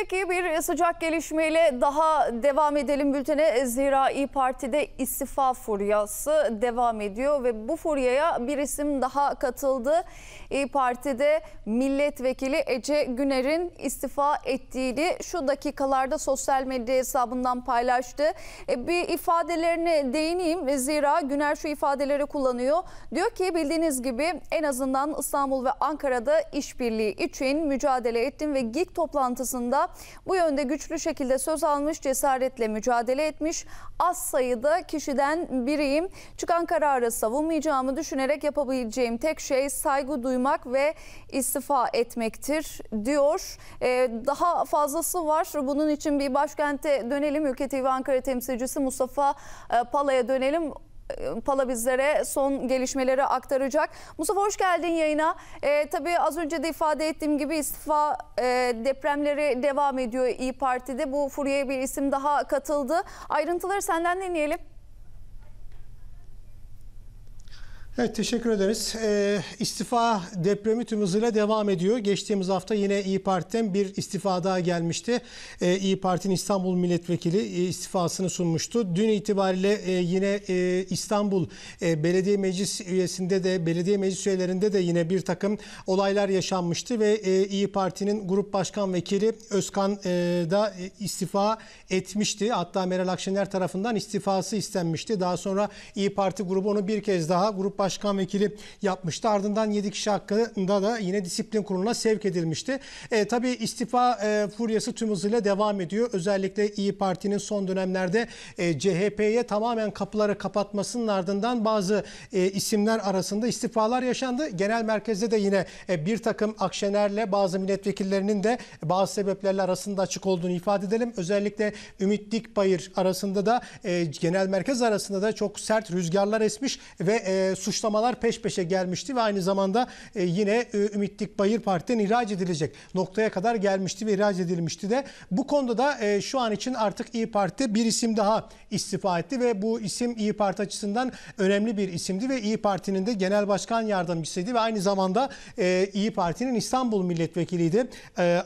Peki bir sıcak gelişmeyle daha devam edelim bültene. Zira İyi Parti'de istifa furyası devam ediyor ve bu furyaya bir isim daha katıldı. İyi Parti'de milletvekili Ece Güner'in istifa ettiğini şu dakikalarda sosyal medya hesabından paylaştı. E, bir ifadelerine değineyim. Zira Güner şu ifadeleri kullanıyor. Diyor ki bildiğiniz gibi en azından İstanbul ve Ankara'da işbirliği için mücadele ettim ve GİK toplantısında bu yönde güçlü şekilde söz almış, cesaretle mücadele etmiş. Az sayıda kişiden biriyim. Çıkan kararı savunmayacağımı düşünerek yapabileceğim tek şey saygı duymak ve istifa etmektir diyor. Ee, daha fazlası var. Bunun için bir başkente dönelim. Ülke TV Ankara temsilcisi Mustafa e, Pala'ya dönelim. Pala bizlere son gelişmeleri aktaracak. Mustafa hoş geldin yayına. E, tabii az önce de ifade ettiğim gibi istifa e, depremleri devam ediyor İyi Parti'de. Bu furyaya bir isim daha katıldı. Ayrıntıları senden dinleyelim. Evet teşekkür ederiz. E, istifa depremi tüm hızıyla devam ediyor. Geçtiğimiz hafta yine İyi Parti'den bir istifa daha gelmişti. E, İyi Parti'nin İstanbul Milletvekili e, istifasını sunmuştu. Dün itibariyle e, yine e, İstanbul e, Belediye Meclis üyesinde de belediye meclis üyelerinde de yine bir takım olaylar yaşanmıştı ve e, İyi Parti'nin Grup Başkan Vekili Özkan e, da e, istifa etmişti. Hatta Meral Akşener tarafından istifası istenmişti. Daha sonra İyi Parti grubu onu bir kez daha Grup başkan vekili yapmıştı. Ardından 7 kişi hakkında da yine disiplin kuruluna sevk edilmişti. E, tabii istifa e, furyası tüm hızıyla devam ediyor. Özellikle İyi Parti'nin son dönemlerde e, CHP'ye tamamen kapıları kapatmasının ardından bazı e, isimler arasında istifalar yaşandı. Genel merkezde de yine e, bir takım Akşener'le bazı milletvekillerinin de bazı sebeplerle arasında açık olduğunu ifade edelim. Özellikle Ümit Dikbayır arasında da e, genel merkez arasında da çok sert rüzgarlar esmiş ve e, suç alkışlamalar peş peşe gelmişti ve aynı zamanda e, yine e, Ümit Dikbayır partiden ihraç edilecek noktaya kadar gelmişti ve ihraç edilmişti de. Bu konuda da e, şu an için artık İyi Parti bir isim daha istifa etti ve bu isim İyi Parti açısından önemli bir isimdi ve İyi Parti'nin de genel başkan yardımcısıydı ve aynı zamanda e, İyi Parti'nin İstanbul milletvekiliydi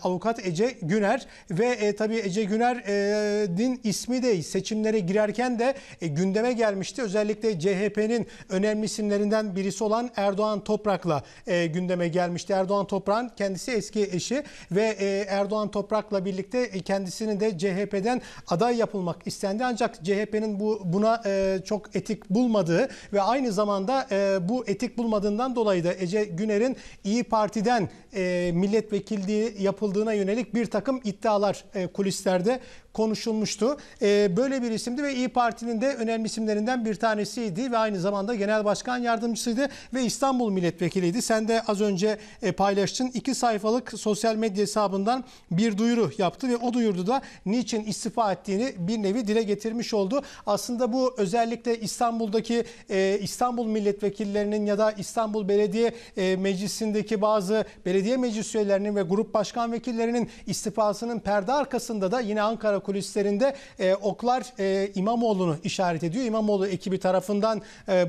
avukat Ece Güner ve tabii Ece Güner'in e, ismi de seçimlere girerken de gündeme gelmişti. Özellikle CHP'nin önemli isimleri isimlerinden birisi olan Erdoğan Toprak'la e, gündeme gelmişti. Erdoğan Toprak'ın kendisi eski eşi ve e, Erdoğan Toprak'la birlikte e, kendisini de CHP'den aday yapılmak istendi. Ancak CHP'nin bu buna e, çok etik bulmadığı ve aynı zamanda e, bu etik bulmadığından dolayı da Ece Güner'in İyi Parti'den e, milletvekilliği yapıldığına yönelik bir takım iddialar e, kulislerde konuşulmuştu. E, böyle bir isimdi ve İyi Parti'nin de önemli isimlerinden bir tanesiydi ve aynı zamanda Genel Başkan yardımcısıydı ve İstanbul milletvekiliydi. Sen de az önce e, paylaştın. iki sayfalık sosyal medya hesabından bir duyuru yaptı ve o duyurdu da niçin istifa ettiğini bir nevi dile getirmiş oldu. Aslında bu özellikle İstanbul'daki e, İstanbul milletvekillerinin ya da İstanbul Belediye e, Meclisi'ndeki bazı belediye meclis üyelerinin ve grup başkan vekillerinin istifasının perde arkasında da yine Ankara kulislerinde oklar İmamoğlu'nu işaret ediyor. İmamoğlu ekibi tarafından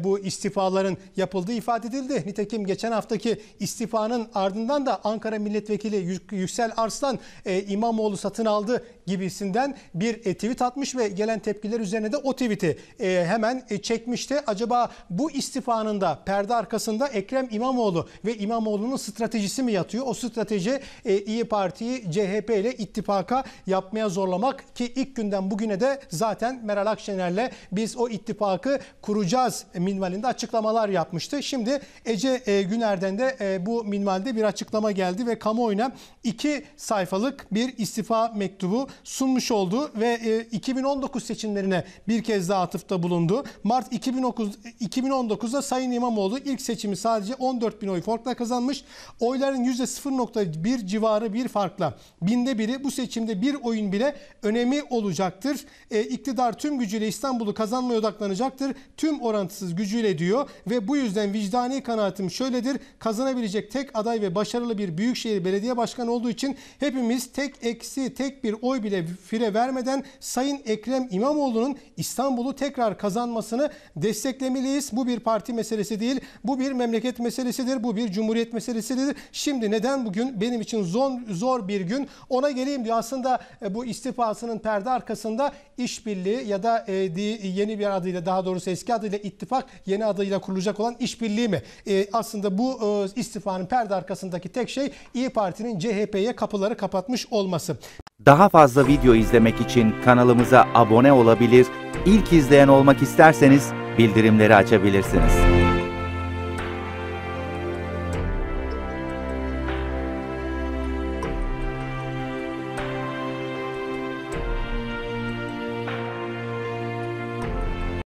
bu istifaların açıklamaların yapıldığı ifade edildi. Nitekim geçen haftaki istifanın ardından da Ankara Milletvekili Yüksel Arslan e, İmamoğlu satın aldı gibisinden bir e, tweet atmış ve gelen tepkiler üzerine de o tweet'i e, hemen e, çekmişti. Acaba bu istifanın da perde arkasında Ekrem İmamoğlu ve İmamoğlu'nun stratejisi mi yatıyor? O strateji e, İyi Parti'yi CHP ile ittifaka yapmaya zorlamak ki ilk günden bugüne de zaten Meral Akşener'le biz o ittifakı kuracağız minvalinde açıklama açıklamalar yapmıştı. Şimdi Ece e, Güner'den de e, bu minvalde bir açıklama geldi ve kamuoyuna iki sayfalık bir istifa mektubu sunmuş oldu ve 2019 e, seçimlerine bir kez daha atıfta bulundu. Mart 2019, 2019'da Sayın İmamoğlu ilk seçimi sadece 14 bin oy farkla kazanmış. Oyların %0.1 civarı bir farkla binde biri bu seçimde bir oyun bile önemi olacaktır. İktidar tüm gücüyle İstanbul'u kazanmaya odaklanacaktır. Tüm orantısız gücüyle diyor ve bu yüzden vicdani kanaatim şöyledir. Kazanabilecek tek aday ve başarılı bir büyükşehir belediye başkanı olduğu için hepimiz tek eksi tek bir oy bile fire vermeden Sayın Ekrem İmamoğlu'nun İstanbul'u tekrar kazanmasını desteklemeliyiz. Bu bir parti meselesi değil. Bu bir memleket meselesidir. Bu bir cumhuriyet meselesidir. Şimdi neden bugün benim için zor, zor bir gün ona geleyim diyor. Aslında e, bu istifasının perde arkasında işbirliği ya da e, yeni bir adıyla daha doğrusu eski adıyla ittifak yeni adıyla kurulacak olan işbirliği mi? E, aslında bu e, istifanın perde arkasındaki tek şey İyi Parti'nin CHP'ye kapıları kapatmış olması. Daha fazla video izlemek için kanalımıza abone olabilir, ilk izleyen olmak isterseniz bildirimleri açabilirsiniz.